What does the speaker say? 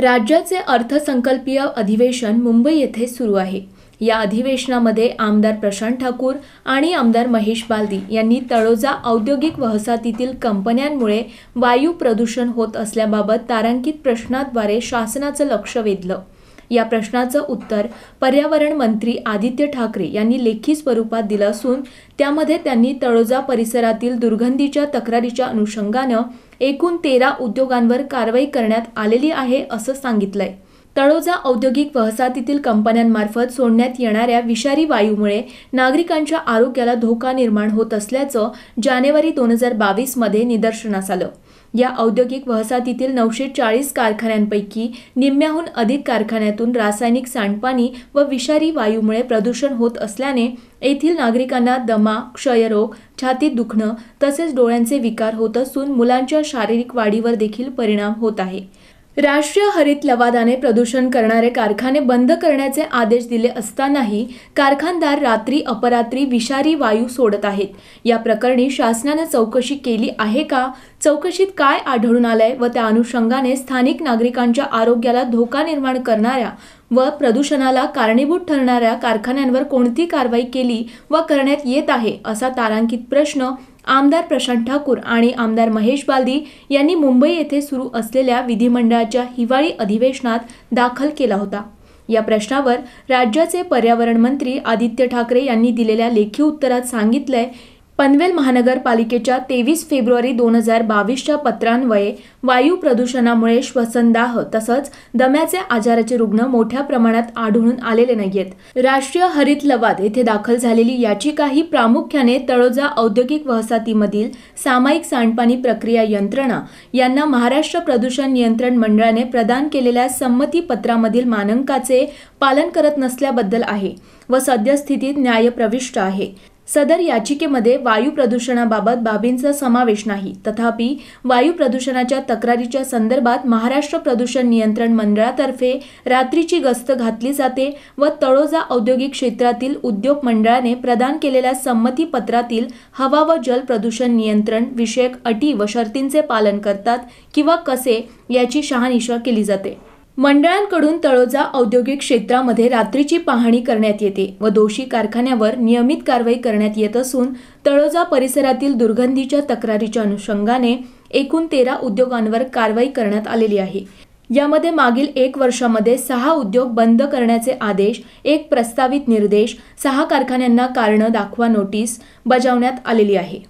राज्याचे अर्थसंकल्पीय अधिवेशन मुंबई येथे सुरू आहे या अधिवेशनामध्ये आमदार प्रशांत ठाकूर आणि आमदार महेश बालदी यांनी तळोजा औद्योगिक वसाहतीतील कंपन्यांमुळे वायू प्रदूषण होत असल्याबाबत तारांकित प्रश्नाद्वारे शासनाचं लक्ष वेधलं या प्रश्नाचं उत्तर पर्यावरण मंत्री आदित्य ठाकरे यांनी लेखी स्वरूपात दिलं असून त्यामध्ये त्यांनी तळोजा परिसरातील दुर्गंधीच्या तक्रारीच्या अनुषंगानं एकूण तेरा उद्योगांवर कारवाई करण्यात आलेली आहे असं सांगितलंय तळोजा औद्योगिक वसाहतीतील कंपन्यांमार्फत सोडण्यात येणाऱ्या विषारी वायूमुळे नागरिकांच्या आरोग्याला धोका निर्माण होत असल्याचं जानेवारी दोन हजार बावीसमध्ये निदर्शनास आलं या औद्योगिक वसाहतीतील नऊशे चाळीस कारखान्यांपैकी निम्म्याहून अधिक कारखान्यातून रासायनिक सांडपाणी व विषारी वायूमुळे प्रदूषण होत असल्याने येथील नागरिकांना दमा क्षयरोग छातीत दुखणं तसेच डोळ्यांचे विकार होत असून मुलांच्या शारीरिक वाढीवर देखील परिणाम होत आहे राष्ट्रीय हरित लवादाने प्रदूषण करणारे कारखाने बंद करण्याचे आदेश दिले असतानाही कारखानदार रात्री अपरात्री विषारी वायू सोडत आहेत या प्रकरणी शासनाने चौकशी केली आहे का चौकशीत काय आढळून आलंय व त्या अनुषंगाने स्थानिक नागरिकांच्या आरोग्याला धोका निर्माण करणाऱ्या व प्रदूषणाला कारणीभूत ठरणाऱ्या कारखान्यांवर कोणती कारवाई केली व करण्यात येत आहे असा तारांकित प्रश्न आमदार प्रशांत ठाकूर आणि आमदार महेश बालदी यांनी मुंबई येथे सुरू असलेल्या विधिमंडळाच्या हिवाळी अधिवेशनात दाखल केला होता या प्रश्नावर राज्याचे पर्यावरण मंत्री आदित्य ठाकरे यांनी दिलेल्या लेखी उत्तरात सांगितलंय पनवेल महानगरपालिकेच्या तेवीस फेब्रुवारी दोन हजार बावीसच्या पत्रान्वये वायू प्रदूषणामुळे श्वसनदाह तसंच दम्याचे आजाराचे रुग्ण मोठ्या प्रमाणात आढळून आलेले नाहीयेत राष्ट्रीय हरित लवाद येथे दाखल झालेली याचिका ही प्रामुख्याने तळोजा औद्योगिक वसाहतीमधील सामायिक सांडपाणी प्रक्रिया यंत्रणा यांना महाराष्ट्र प्रदूषण नियंत्रण मंडळाने प्रदान केलेल्या संमतीपत्रामधील मानंकाचे पालन करत नसल्याबद्दल आहे व सद्यस्थितीत न्यायप्रविष्ट आहे सदर याचिकेमध्ये वायू प्रदूषणाबाबत बाबींचा समावेश नाही तथापि वायू प्रदूषणाच्या तक्रारीच्या संदर्भात महाराष्ट्र प्रदूषण नियंत्रण मंडळातर्फे रात्रीची गस्त घातली जाते व तळोजा औद्योगिक क्षेत्रातील उद्योग मंडळाने प्रदान केलेल्या संमतीपत्रातील हवा व जल प्रदूषण नियंत्रण विषयक अटी व शर्तींचे पालन करतात किंवा कसे याची शहानिशा केली जाते मंडळांकडून तळोजा औद्योगिक क्षेत्रामध्ये रात्रीची पाहणी करण्यात येते व दोषी कारखान्यावर नियमित कारवाई करण्यात येत असून तळोजा परिसरातील दुर्गंधीच्या तक्रारीच्या अनुषंगाने एकूण तेरा उद्योगांवर कारवाई करण्यात आलेली आहे यामध्ये मागील एक वर्षामध्ये सहा उद्योग बंद करण्याचे आदेश एक प्रस्तावित निर्देश सहा कारखान्यांना कारणं दाखवा नोटीस बजावण्यात आलेली आहे